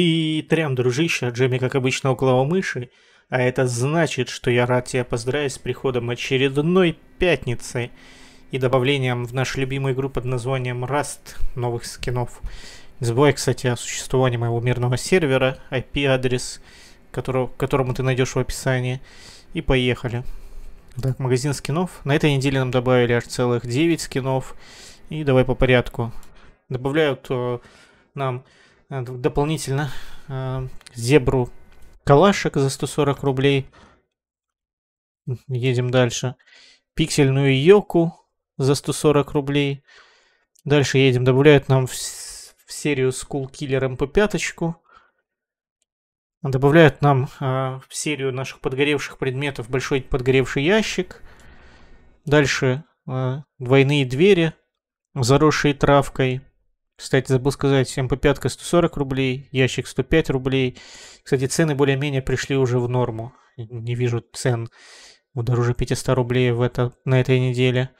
И трям, дружище, Джемми, как обычно, около мыши. А это значит, что я рад тебя поздравить с приходом очередной пятницы и добавлением в нашу любимую игру под названием Rust новых скинов. Не забывай, кстати, о существовании моего мирного сервера, IP-адрес, которого, которому ты найдешь в описании. И поехали. Так, магазин скинов. На этой неделе нам добавили аж целых 9 скинов. И давай по порядку. Добавляют о, э, нам Э, дополнительно э, зебру калашек за 140 рублей. Едем дальше. Пиксельную Йоку за 140 рублей. Дальше едем. Добавляют нам в, в серию Skull Killer MP5. Добавляют нам э, в серию наших подгоревших предметов большой подгоревший ящик. Дальше э, двойные двери, заросшие травкой. Кстати, забыл сказать, МП-5 140 рублей, ящик 105 рублей. Кстати, цены более-менее пришли уже в норму. Не вижу цен дороже 500 рублей в это, на этой неделе.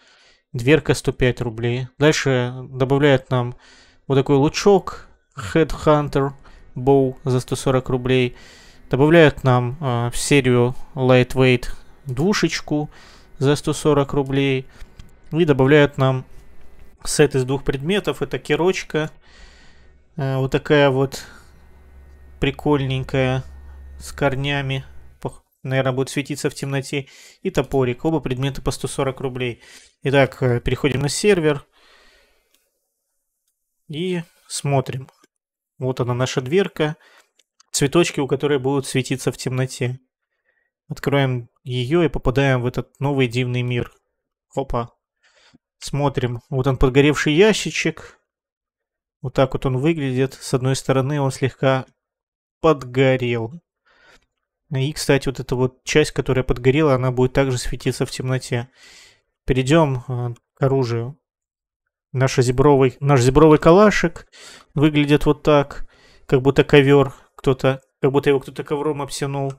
Дверка 105 рублей. Дальше добавляют нам вот такой лучок Headhunter Bow за 140 рублей. Добавляют нам э, в серию Lightweight душечку за 140 рублей. И добавляют нам сет из двух предметов. Это кирочка э, Вот такая вот прикольненькая с корнями. Наверное, будет светиться в темноте. И топорик. Оба предмета по 140 рублей. Итак, э, переходим на сервер. И смотрим. Вот она наша дверка. Цветочки, у которой будут светиться в темноте. Откроем ее и попадаем в этот новый дивный мир. Опа, Смотрим. Вот он подгоревший ящичек. Вот так вот он выглядит. С одной стороны он слегка подгорел. И, кстати, вот эта вот часть, которая подгорела, она будет также светиться в темноте. Перейдем э, к оружию. Наш зебровый, наш зебровый калашик выглядит вот так, как будто ковер кто-то, как будто его кто-то ковром обтянул.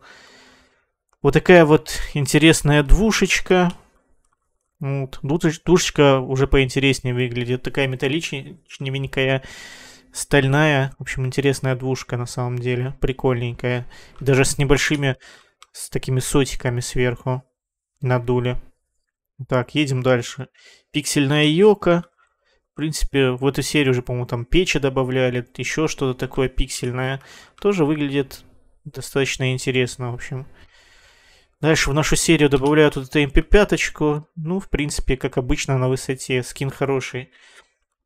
Вот такая вот интересная двушечка. Вот. Душечка уже поинтереснее выглядит. Такая металличневенькая, стальная. В общем, интересная двушка на самом деле. Прикольненькая. Даже с небольшими, с такими сотиками сверху надули. Так, едем дальше. Пиксельная Йока. В принципе, в эту серию уже, по-моему, там печи добавляли, еще что-то такое пиксельное. Тоже выглядит достаточно интересно, в общем. Дальше в нашу серию добавляют вот эту MP5. Ну, в принципе, как обычно, на высоте скин хороший.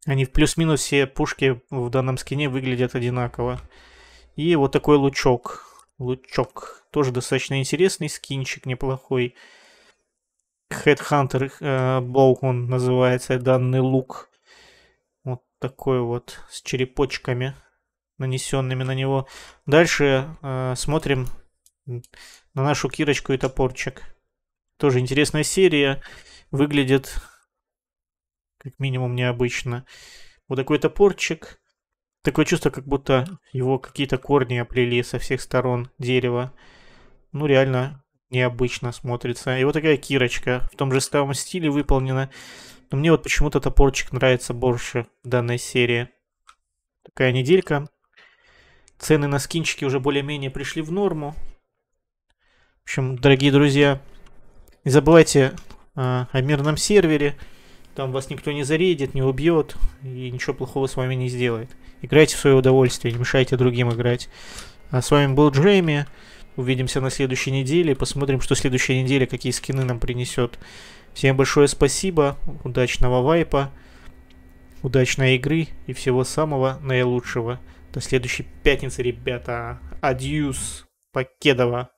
Они в плюс-минус все пушки в данном скине выглядят одинаково. И вот такой лучок. Лучок. Тоже достаточно интересный скинчик, неплохой. Headhunter э, Bow он называется, данный лук. Вот такой вот, с черепочками, нанесенными на него. Дальше э, смотрим на нашу Кирочку и топорчик. Тоже интересная серия. Выглядит как минимум необычно. Вот такой топорчик. Такое чувство, как будто его какие-то корни оплели со всех сторон дерева. Ну, реально необычно смотрится. И вот такая кирочка в том же самом стиле выполнена. Но мне вот почему-то топорчик нравится больше в данной серии. Такая неделька. Цены на скинчики уже более-менее пришли в норму. В общем, дорогие друзья, не забывайте а, о мирном сервере. Там вас никто не зарядит, не убьет и ничего плохого с вами не сделает. Играйте в свое удовольствие, не мешайте другим играть. А с вами был Джейми. Увидимся на следующей неделе. Посмотрим, что следующая неделя, какие скины нам принесет. Всем большое спасибо. Удачного вайпа. Удачной игры и всего самого наилучшего. До следующей пятницы, ребята. Адьюс. Покедова.